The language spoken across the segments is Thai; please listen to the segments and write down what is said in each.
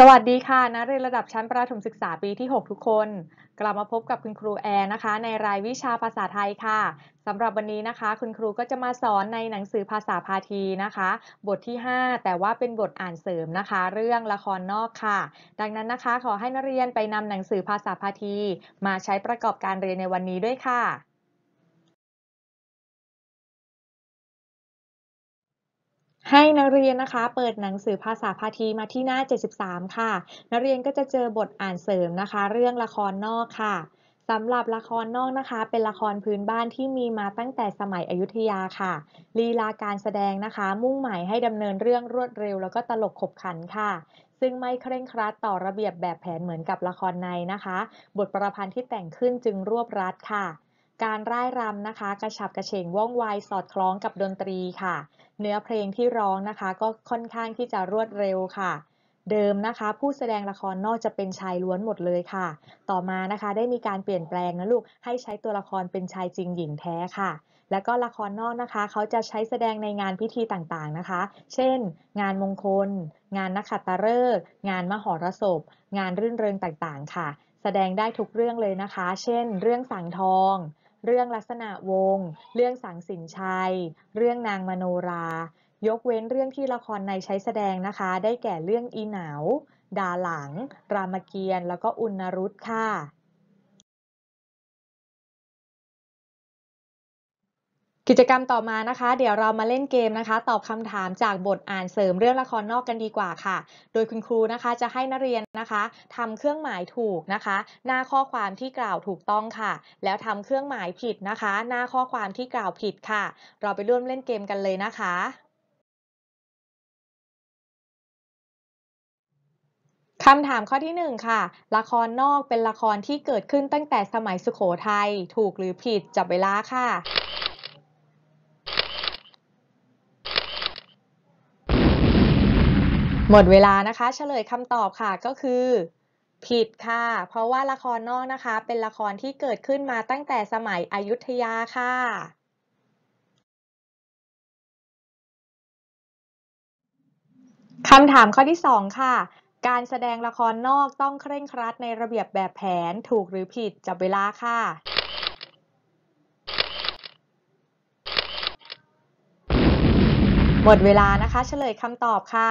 สวัสดีค่ะนะักเรียนระดับชั้นประถมศึกษาปีที่ 6 ทุกคน กลับมาพบกับคุณครูแอร์นะคะในรายวิชาภาษาไทยค่ะสำหรับวันนี้นะคะ คุณครูก็จะมาสอนในหนังสือภาษาพาทีนะคะ บทที่ 5 แต่ว่าเป็นบทอ่านเสริมนะคะ เรื่องละครนอกค่ะ ดังนั้นนะคะ ขอให้นักเรียนไปนำหนังสือภาษาพาที มาใช้ประกอบการเรียนในวันนี้ด้วยค่ะให้นักเรียนนะคะ เปิดหนังสือภาษาพาทีมาที่หน้า 73 ค่ะ นักเรียนก็จะเจอบทอ่านเสริมนะคะ เรื่องละครนอกค่ะสำหรับละครนอกนะคะ เป็นละครพื้นบ้านที่มีมาตั้งแต่สมัยอยุธยาค่ะ ลีลาการแสดงนะคะ มุ่งหมายให้ดำเนินเรื่องรวดเร็วแล้วก็ตลกขบขันค่ะ ซึ่งไม่เคร่งครัดต่อระเบียบแบบแผนเหมือนกับละครในนะคะ บทประพันธ์ที่แต่งขึ้นจึงรวบรัดค่ะการร่ายรำนะคะ กระฉับกระเฉงว่องไวสอดคล้องกับดนตรีค่ะ เนื้อเพลงที่ร้องนะคะ ก็ค่อนข้างที่จะรวดเร็วค่ะ เดิมนะคะ ผู้แสดงละครนอกจะเป็นชายล้วนหมดเลยค่ะ ต่อมานะคะได้มีการเปลี่ยนแปลงนะลูก ให้ใช้ตัวละครเป็นชายจริงหญิงแท้ค่ะ แล้วก็ละครนอกนะคะเขาจะใช้แสดงในงานพิธีต่างๆนะคะ เช่น งานมงคล งานนักขัตฤกษ์งานมหรสพงานรื่นเริงต่างๆค่ะ แสดงได้ทุกเรื่องเลยนะคะ เช่น เรื่องสังทองเรื่องลักษณะวง เรื่องสังสินชัย เรื่องนางมโนรา ยกเว้นเรื่องที่ละครในใช้แสดงนะคะ ได้แก่เรื่องอีหนาว ดาหลัง รามเกียรติ์ แล้วก็อุณรุตค่ะกิจกรรมต่อ มานะคะ เดี๋ยวเรามาเล่นเกมนะคะ ตอบคำถามจากบทอ่านเสริมเรื่องละครนอกกันดีกว่าค่ะ โดยคุณครูนะคะจะให้นักเรียนนะคะ ทำเครื่องหมายถูกนะคะ หน้าข้อความที่กล่าวถูกต้องค่ะ แล้วทำเครื่องหมายผิดนะคะ หน้าข้อความที่กล่าวผิดค่ะ เราไปร่วมเล่นเกมกันเลยนะคะคำถามข้อที่1ค่ะ ละครนอกเป็นละครที่เกิดขึ้นตั้งแต่สมัยสุขโขทยัย ถูกหรือผิดจับเวลาค่ะหมดเวลานะคะ เฉลยคำตอบค่ะก็คือ ผิดค่ะ เพราะว่าละครนอกนะคะเป็นละครที่เกิดขึ้นมาตั้งแต่สมัยอยุธยาค่ะคำถามข้อที่2ค่ะการแสดงละครนอกต้องเคร่งครัดในระเบียบแบบแผนถูกหรือผิด จับเวลาค่ะ หมดเวลานะคะ เฉลยคำตอบค่ะ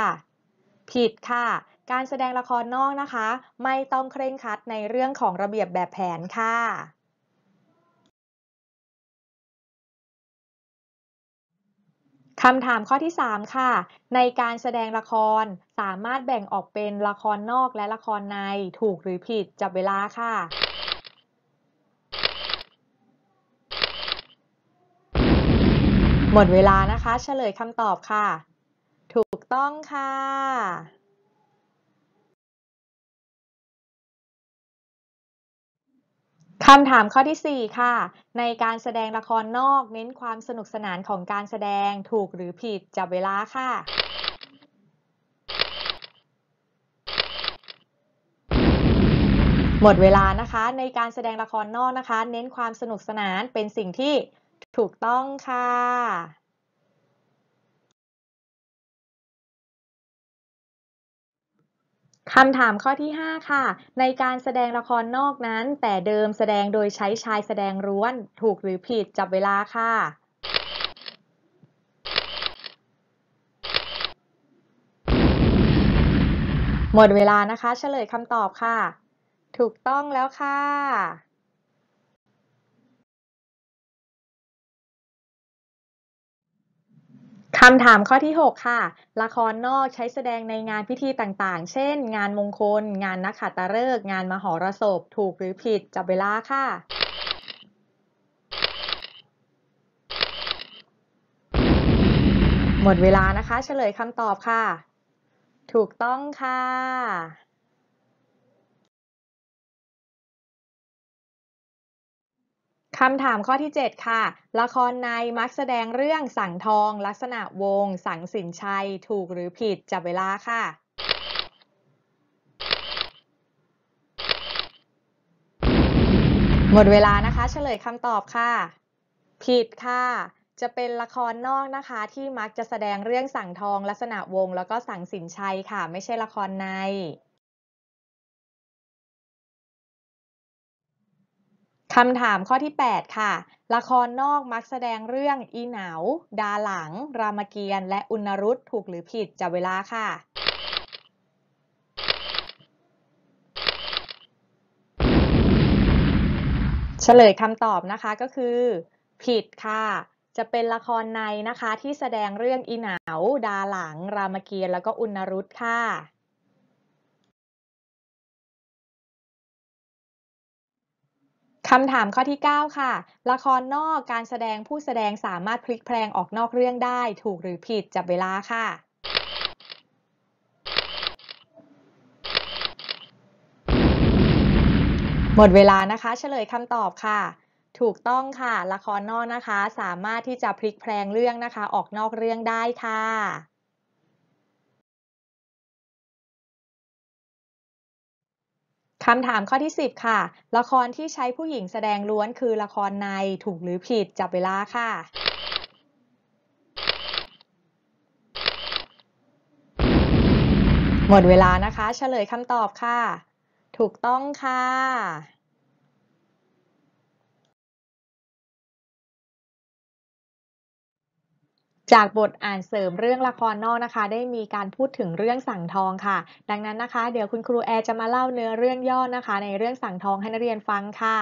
ผิดค่ะ การแสดงละครนอกนะคะ ไม่ต้องเคร่งครัดในเรื่องของระเบียบแบบแผนค่ะ คำถามข้อที่ 3 ค่ะ ในการแสดงละครสามารถแบ่งออกเป็นละครนอกและละครในถูกหรือผิด จับเวลาค่ะ หมดเวลานะคะ เฉลยคำตอบค่ะถูกต้องค่ะคำถามข้อที่ 4 ค่ะ ในการแสดงละครนอกเน้นความสนุกสนานของการแสดงถูกหรือผิดจับเวลาค่ะ หมดเวลานะคะในการแสดงละครนอกนะคะ เน้นความสนุกสนานเป็นสิ่งที่ถูกต้องค่ะคำถามข้อที่ 5 ค่ะ ในการแสดงละครนอกนั้น แต่เดิมแสดงโดยใช้ชายแสดงร้วน ถูกหรือผิดจับเวลาค่ะ หมดเวลานะคะเฉลยคำตอบค่ะ ถูกต้องแล้วค่ะคำถามข้อที่ 6 ค่ะ ละครนอกใช้แสดงในงานพิธีต่างๆ เช่น งานมงคล งานนักขัตฤกษ์งานมหรสพถูกหรือผิด จับเวลาค่ะ หมดเวลานะคะ เฉลยคำตอบค่ะ ถูกต้องค่ะคำถามข้อที่ 7 ค่ะ ละครในมักแสดงเรื่องสังทอง ลักษณะวง สังสินชัยถูกหรือผิดจับเวลาค่ะ หมดเวลานะคะ เฉลยคำตอบค่ะ ผิดค่ะ จะเป็นละครนอกนะคะ ที่มักจะแสดงเรื่องสังทอง ลักษณะวงแล้วก็สังสินชัยค่ะ ไม่ใช่ละครในคำถามข้อที่ 8 ค่ะ ละครนอกมักแสดงเรื่องอีเหนาดาหลัง รามเกียรติ์และอุณรุตถูกหรือผิดจับเวลาค่ะ เฉลยคำตอบนะคะก็คือ ผิดค่ะ จะเป็นละครในนะคะ ที่แสดงเรื่องอีเหนาดาหลัง รามเกียรติ์แล้วก็อุณรุตค่ะคำถามข้อที่ 9 ค่ะ ละครนอกการแสดงผู้แสดงสามารถพลิกแพลงออกนอกเรื่องได้ถูกหรือผิดจับเวลาค่ะ หมดเวลานะคะ เฉลยคำตอบค่ะ ถูกต้องค่ะ ละครนอกนะคะ สามารถที่จะพลิกแพลงเรื่องนะคะ ออกนอกเรื่องได้ค่ะคำถามข้อที่ 10 ค่ะ ละครที่ใช้ผู้หญิงแสดงล้วนคือละครในถูกหรือผิด จับเวลาค่ะ หมดเวลานะคะ เฉลยคำตอบค่ะ ถูกต้องค่ะจากบทอ่านเสริมเรื่องละครนอกนะคะ ได้มีการพูดถึงเรื่องสั่งทองค่ะ ดังนั้นนะคะเดี๋ยวคุณครูแอร์จะมาเล่าเนื้อเรื่องย่อนะคะ ในเรื่องสั่งทองให้นักเรียนฟังค่ะ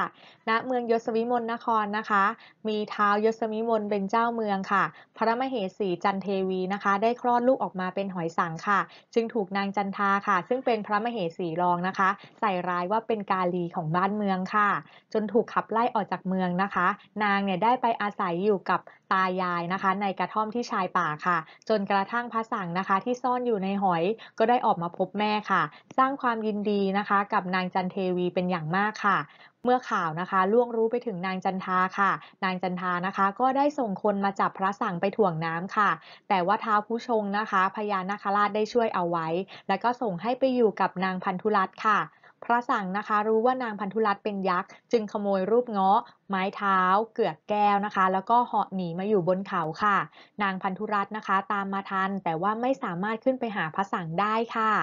ณเมืองยศวิมลนครนะคะ มีท้าวยศวิมลเป็นเจ้าเมืองค่ะ พระมเหสีจันเทวีนะคะ ได้คลอดลูกออกมาเป็นหอยสังค่ะจึงถูกนางจันทาค่ะซึ่งเป็นพระมเหสีรองนะคะ ใส่ร้ายว่าเป็นกาลีของบ้านเมืองค่ะ จนถูกขับไล่ออกจากเมืองนะคะ นางเนี่ยได้ไปอาศัยอยู่กับตายายนะคะในกระท่อมที่ชายป่าค่ะ จนกระทั่งพระสังนะคะ ที่ซ่อนอยู่ในหอย ก็ได้ออกมาพบแม่ค่ะ สร้างความยินดีนะคะ กับนางจันเทวีเป็นอย่างมากค่ะ เมื่อข่าวนะคะล่วงรู้ไปถึงนางจันทาค่ะ นางจันทานะคะ ก็ได้ส่งคนมาจับพระสังไปถ่วงน้ำค่ะ แต่ว่าท้าวผู้ชงนะคะ พญานาคราชได้ช่วยเอาไว้ และก็ส่งให้ไปอยู่กับนางพันธุรัตน์ค่ะพระสังนะคะรู้ว่านางพันธุรัตน์เป็นยักษ์จึงขโมยรูปเงาะไม้เท้า เกือกแก้วนะคะ แล้วก็เหาะหนีมาอยู่บนเขาค่ะ นางพันธุรัตน์นะคะตามมาทันแต่ว่าไม่สามารถขึ้นไปหาพระสังได้ค่ะ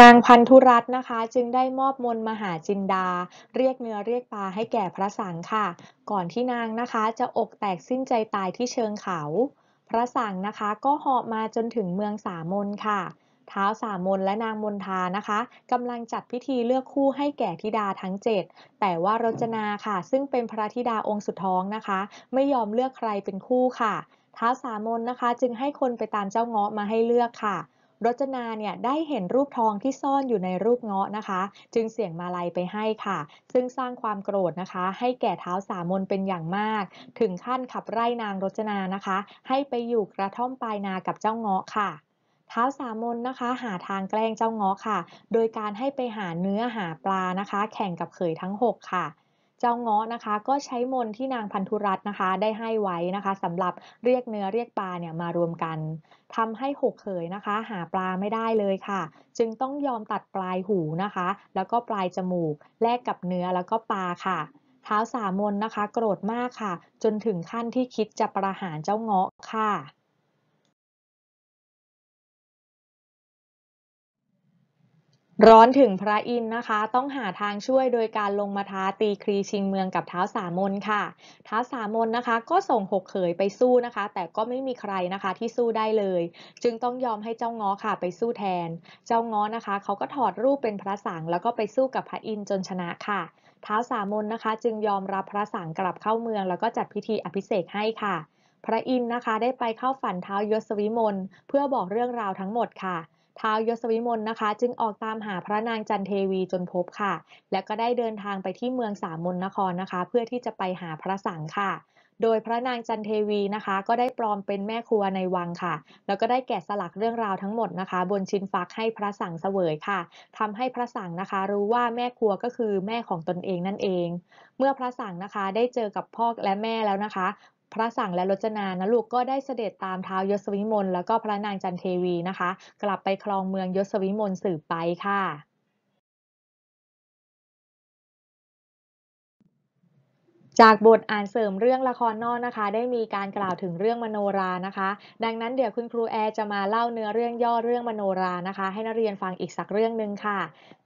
นางพันธุรัตน์นะคะ จึงได้มอบมนมหาจินดา เรียกเนื้อเรียกปลาให้แก่พระสังค่ะ ก่อนที่นางนะคะจะอกแตกสิ้นใจตายที่เชิงเขาพระสังนะคะก็เหาะมาจนถึงเมืองสามนค่ะ ท้าวสามนและนางมนทานะคะกำลังจัดพิธีเลือกคู่ให้แก่ธิดาทั้ง7แต่ว่ารจนาค่ะ ซึ่งเป็นพระธิดาองค์สุดท้องนะคะ ไม่ยอมเลือกใครเป็นคู่ค่ะ ท้าวสามนนะคะ จึงให้คนไปตามเจ้าเงาะมาให้เลือกค่ะรจนาเนี่ยได้เห็นรูปทองที่ซ่อนอยู่ในรูปเงาะนะคะ จึงเสี่ยงมาลัยไปให้ค่ะ ซึ่งสร้างความโกรธนะคะ ให้แก่เท้าสามนเป็นอย่างมาก ถึงขั้นขับไล่นางรจนานะคะ ให้ไปอยู่กระท่อมปลายนากับเจ้าเงาะค่ะท้าสามนนะคะ หาทางแกล้งเจ้าง้อค่ะ โดยการให้ไปหาเนื้อหาปลานะคะ แข่งกับเขยทั้ง 6 ค่ะเจ้าเงาะนะคะก็ใช้มนที่นางพันธุรัตน์นะคะ ได้ให้ไว้นะคะสำหรับเรียกเนื้อเรียกปลาเนี่ยมารวมกันทำให้หกเขยนะคะ หาปลาไม่ได้เลยค่ะ จึงต้องยอมตัดปลายหูนะคะ แล้วก็ปลายจมูกแลกกับเนื้อแล้วก็ปลาค่ะเท้าสามนนะคะ โกรธมากค่ะ จนถึงขั้นที่คิดจะประหารเจ้าเงาะค่ะร้อนถึงพระอินนะคะ ต้องหาทางช่วยโดยการลงมาท้าตีครีชิงเมืองกับเท้าสามนค่ะท้าสามนนะคะ ก็ส่งหกเขยไปสู้นะคะ แต่ก็ไม่มีใครนะคะ ที่สู้ได้เลย จึงต้องยอมให้เจ้าง้อค่ะ ไปสู้แทน เจ้าง้อนะคะเขาก็ถอดรูปเป็นพระสังแล้วก็ไปสู้กับพระอินจนชนะค่ะท้าสามนนะคะ จึงยอมรับพระสังกลับเข้าเมือง แล้วก็จัดพิธีอภิเษกให้ค่ะ พระอินนะคะ ได้ไปเข้าฝันเท้ายศวิมลเพื่อบอกเรื่องราวทั้งหมดค่ะท้าวยศวิมลนะคะ จึงออกตามหาพระนางจันเทวีจนพบค่ะ และก็ได้เดินทางไปที่เมืองสามมนครนะคะ เพื่อที่จะไปหาพระสังค่ะ โดยพระนางจันเทวีนะคะ ก็ได้ปลอมเป็นแม่ครัวในวังค่ะ แล้วก็ได้แกะสลักเรื่องราวทั้งหมดนะคะ บนชิ้นฟักให้พระสังเสวยค่ะ ทำให้พระสังนะคะ รู้ว่าแม่ครัวก็คือแม่ของตนเองนั่นเอง เมื่อพระสังนะคะได้เจอกับพ่อและแม่แล้วนะคะพระสังและรจนานะลูกก็ได้เสด็จตามเท้ายศวิมล แล้วก็พระนางจันเทวีนะคะ กลับไปครองเมืองยศวิมลสืบไปค่ะจากบทอ่านเสริมเรื่องละครนอกนะคะได้มีการกล่าวถึงเรื่องมโนรานะคะ ดังนั้นเดี๋ยวคุณครูแอร์จะมาเล่าเนื้อเรื่องย่อเรื่องมโนรานะคะ ให้นักเรียนฟังอีกสักเรื่องหนึ่งค่ะ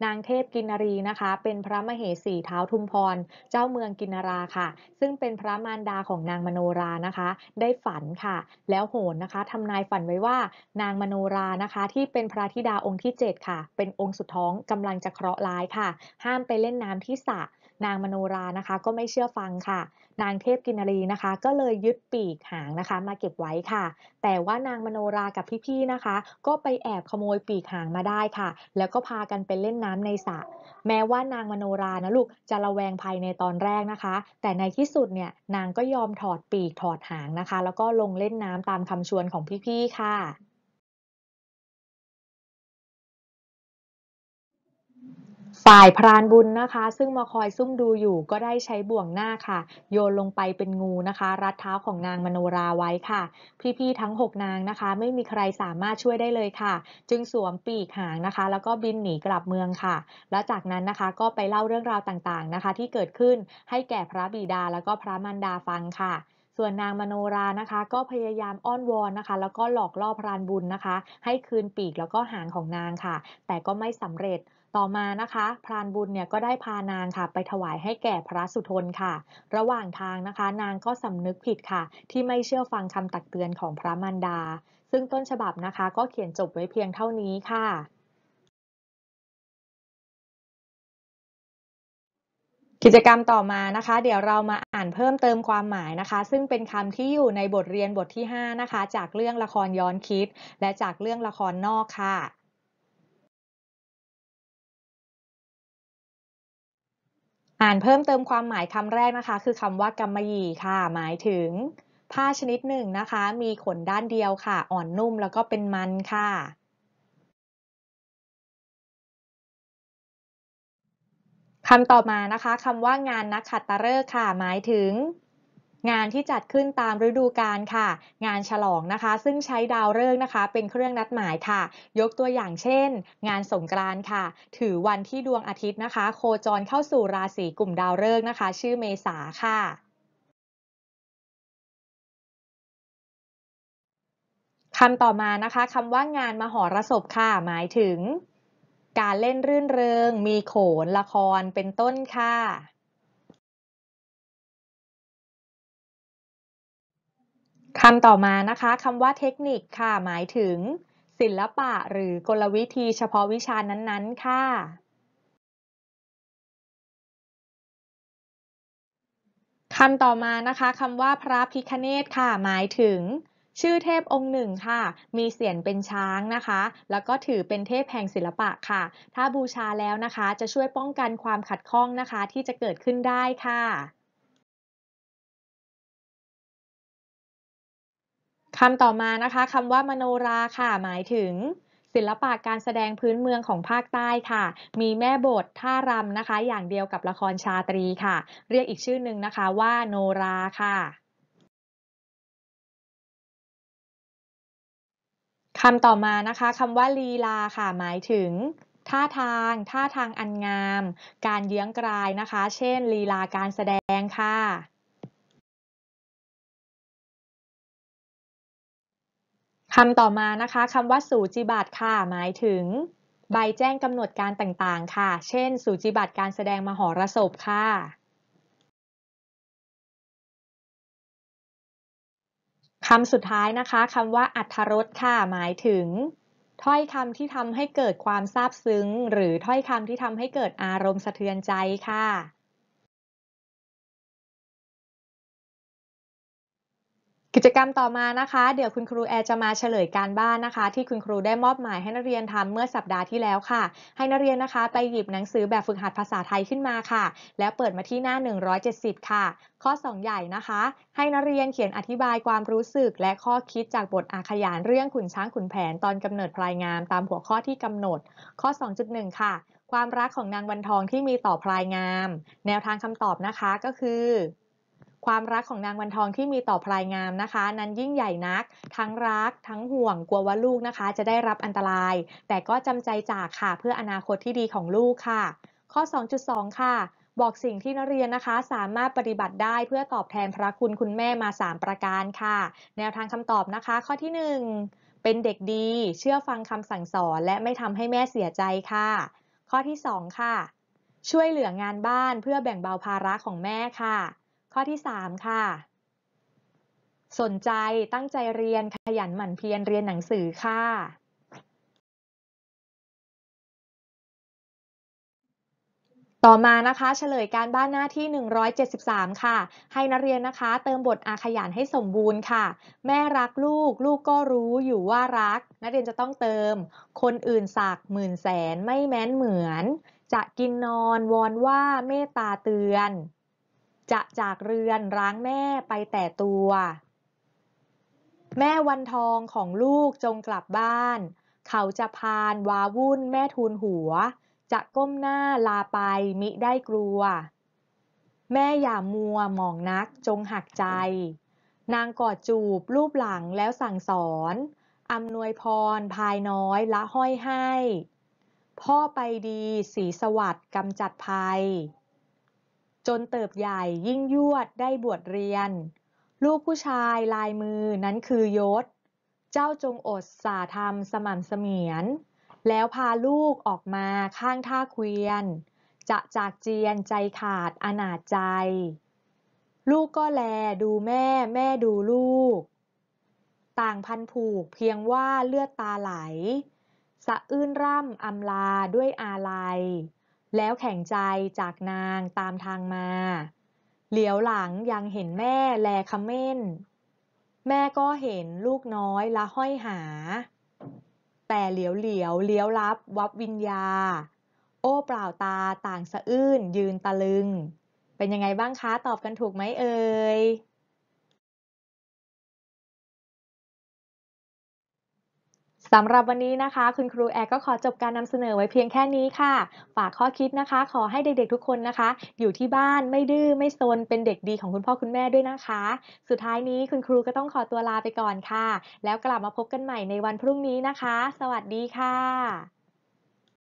นางเทพกินรีนะคะ เป็นพระมเหสีเท้าทุมพรเจ้าเมืองกินราค่ะ ซึ่งเป็นพระมารดาของนางมโนรานะคะ ได้ฝันค่ะ แล้วโหนนะคะทำนายฝันไว้ว่านางมโนรานะคะ ที่เป็นพระธิดาองค์ที่ 7 ค่ะ เป็นองค์สุดท้องกำลังจะเคราะห์ร้ายค่ะ ห้ามไปเล่นน้ำที่สระนางมโนรานะคะก็ไม่เชื่อฟังค่ะ นางเทพกินรีนะคะ ก็เลยยึดปีกหางนะคะ มาเก็บไว้ค่ะ แต่ว่านางมโนรากับพี่ๆนะคะ ก็ไปแอบขโมยปีกหางมาได้ค่ะ แล้วก็พากันไปเล่นน้ำในสระแม้ว่านางมโนรานะลูกจะระแวงภัยในตอนแรกนะคะ แต่ในที่สุดเนี่ย นางก็ยอมถอดปีกถอดหางนะคะ แล้วก็ลงเล่นน้ำตามคำชวนของพี่ๆค่ะฝ่ายพรานบุญนะคะ ซึ่งมาคอยซุ่มดูอยู่ก็ได้ใช้บ่วงหน้าค่ะ โยนลงไปเป็นงูนะคะ รัดเท้าของนางมโนราไว้ค่ะ พี่ๆทั้ง 6 นางนะคะ ไม่มีใครสามารถช่วยได้เลยค่ะ จึงสวมปีกหางนะคะ แล้วก็บินหนีกลับเมืองค่ะ แล้วจากนั้นนะคะก็ไปเล่าเรื่องราวต่างๆนะคะ ที่เกิดขึ้นให้แก่พระบิดาแล้วก็พระมารดาฟังค่ะ ส่วนนางมโนรานะคะ ก็พยายามอ้อนวอนนะคะ แล้วก็หลอกล่อพรานบุญนะคะ ให้คืนปีกแล้วก็หางของนางค่ะ แต่ก็ไม่สำเร็จต่อมานะคะพรานบุญเนี่ยก็ได้พานางค่ะ ไปถวายให้แก่พระสุทนค่ะ ระหว่างทางนะคะ นางก็สำนึกผิดค่ะ ที่ไม่เชื่อฟังคำตักเตือนของพระมันดา ซึ่งต้นฉบับนะคะก็เขียนจบไว้เพียงเท่านี้ค่ะ กิจกรรมต่อมานะคะ เดี๋ยวเรามาอ่านเพิ่มเติมความหมายนะคะ ซึ่งเป็นคำที่อยู่ในบทเรียนบทที่5นะคะจากเรื่องละครย้อนคิด และจากเรื่องละครนอกค่ะอ่านเพิ่มเติมความหมายคำแรกนะคะ คือคำว่ากรมะยี่ค่ะ หมายถึง ผ้าชนิดหนึ่งนะคะ มีขนด้านเดียวค่ะอ่อนนุ่มแล้วก็เป็นมันค่ะคำต่อมานะคะคำว่างานนักขัตฤกษ์ค่ะ หมายถึงงานที่จัดขึ้นตามฤดูกาลค่ะ งานฉลองนะคะ ซึ่งใช้ดาวฤกษ์นะคะ เป็นเครื่องนัดหมายค่ะ ยกตัวอย่างเช่น งานสงกรานต์ค่ะ ถือวันที่ดวงอาทิตย์นะคะ โคจรเข้าสู่ราศีกลุ่มดาวฤกษ์นะคะ ชื่อเมษาค่ะคำต่อมานะคะคำว่างานมหรสพค่ะ หมายถึง การเล่นรื่นเริง มีโขนละครเป็นต้นค่ะคำต่อมานะคะคำว่าเทคนิคค่ะ หมายถึง ศิลปะหรือกลวิธีเฉพาะวิชานั้นๆ ค่ะคำต่อมานะคะคำว่าพระพิคเนตค่ะ หมายถึง ชื่อเทพองค์หนึ่งค่ะ มีเสียงเป็นช้างนะคะ แล้วก็ถือเป็นเทพแห่งศิลปะค่ะ ถ้าบูชาแล้วนะคะจะช่วยป้องกันความขัดข้องนะคะที่จะเกิดขึ้นได้ค่ะคำต่อมานะคะคำว่ามโนราค่ะ หมายถึง ศิลปะการแสดงพื้นเมืองของภาคใต้ค่ะ มีแม่บท ท่ารำนะคะ อย่างเดียวกับละครชาตรีค่ะ เรียกอีกชื่อหนึ่งนะคะว่าโนราค่ะคำต่อมานะคะคำว่าลีลาค่ะ หมายถึง ท่าทาง ท่าทางอันงาม การเยื้องกลายนะคะ เช่นลีลาการแสดงค่ะคำต่อมานะคะคำว่าสูจิบัตรค่ะหมายถึง ใบแจ้งกำหนดการต่างๆ ค่ะ เช่น สูจิบัตรการแสดง มหรสพค่ะคำสุดท้ายนะคะคำว่าอัทรสค่ะหมายถึง ถ้อยคำที่ทำให้เกิดความซาบซึ้ง หรือถ้อยคำที่ทำให้เกิดอารมณ์สะเทือนใจค่ะกิจกรรมต่อมานะคะ เดี๋ยวคุณครูแอร์จะมาเฉลยการบ้านนะคะที่คุณครูได้มอบหมายให้นักเรียนทำเมื่อสัปดาห์ที่แล้วค่ะ ให้นักเรียนนะคะไปหยิบหนังสือแบบฝึกหัดภาษาไทยขึ้นมาค่ะ แล้วเปิดมาที่หน้า 170 ค่ะ ข้อ 2 ใหญ่นะคะ ให้นักเรียนเขียนอธิบายความรู้สึกและข้อคิดจากบทอาขยานเรื่องขุนช้างขุนแผนตอนกำเนิดพลายงามตามหัวข้อที่กำหนด ข้อ 2.1 ค่ะ ความรักของนางวันทองที่มีต่อพลายงาม แนวทางคำตอบนะคะก็คือความรักของนางวันทองที่มีต่อพลายงามนะคะ นั้นยิ่งใหญ่นัก ทั้งรักทั้งห่วงกลัวว่าลูกนะคะ จะได้รับอันตราย แต่ก็จำใจจากค่ะ เพื่ออนาคตที่ดีของลูกค่ะ ข้อ 2.2 ค่ะ บอกสิ่งที่นักเรียนนะคะ สามารถปฏิบัติได้เพื่อตอบแทนพระคุณคุณแม่มา 3 ประการค่ะ แนวทางคำตอบนะคะ ข้อที่ 1 เป็นเด็กดีเชื่อฟังคำสั่งสอนและไม่ทำให้แม่เสียใจค่ะ ข้อที่ 2 ค่ะ ช่วยเหลืองานบ้านเพื่อแบ่งเบาภาระของแม่ค่ะข้อที่ 3 ค่ะ สนใจ ตั้งใจเรียน ขยันหมั่นเพียร เรียนหนังสือค่ะ ต่อมานะคะเฉลยการบ้านหน้าที่ 173 ค่ะ ให้นักเรียนนะคะ เติมบทอาขยันให้สมบูรณ์ค่ะ แม่รักลูก ลูกก็รู้อยู่ว่ารัก นักเรียนจะต้องเติม คนอื่นสักหมื่นแสน ไม่แม้นเหมือน จะกินนอนวอนว่าเมตตาเตือนจะจากเรือนร้างแม่ไปแต่ตัว แม่วันทองของลูกจงกลับบ้าน เขาจะพานวาวุ่นแม่ทูลหัว จะก้มหน้าลาไปมิได้กลัว แม่อย่ามัวมองนักจงหักใจ นางกอดจูบรูปหลังแล้วสั่งสอน อำนวยพรภายน้อยละห้อยให้ พ่อไปดีสีสวัสดิ์กำจัดภัยจนเติบใหญ่ยิ่งยวดได้บวชเรียน ลูกผู้ชายลายมือนั้นคือยศ เจ้าจงอดสาธรรมสม่ำเสมียน แล้วพาลูกออกมาข้างท่าเควียน จะจากเจียนใจขาดอนาจใจ ลูกก็แลดูแม่แม่ดูลูก ต่างพันผูกเพียงว่าเลือดตาไหล สะอื้นร่ำอำลาด้วยอาลัยแล้วแข่งใจจากนางตามทางมา เหลียวหลังยังเห็นแม่แลคเม่นแม่ก็เห็นลูกน้อยละห้อยหา แต่เหลียวเหลียวเลี้ยวลับวับวิญญา โอ้เปล่าตาต่างสะอื้นยืนตะลึง เป็นยังไงบ้างคะ ตอบกันถูกไหมเอ่ยสำหรับวันนี้นะคะคุณครูแอร์ก็ขอจบการนำเสนอไว้เพียงแค่นี้ค่ะ ฝากข้อคิดนะคะ ขอให้เด็กๆทุกคนนะคะ อยู่ที่บ้านไม่ดื้อไม่ซนเป็นเด็กดีของคุณพ่อคุณแม่ด้วยนะคะ สุดท้ายนี้คุณครูก็ต้องขอตัวลาไปก่อนค่ะ แล้วกลับมาพบกันใหม่ในวันพรุ่งนี้นะคะ สวัสดีค่ะ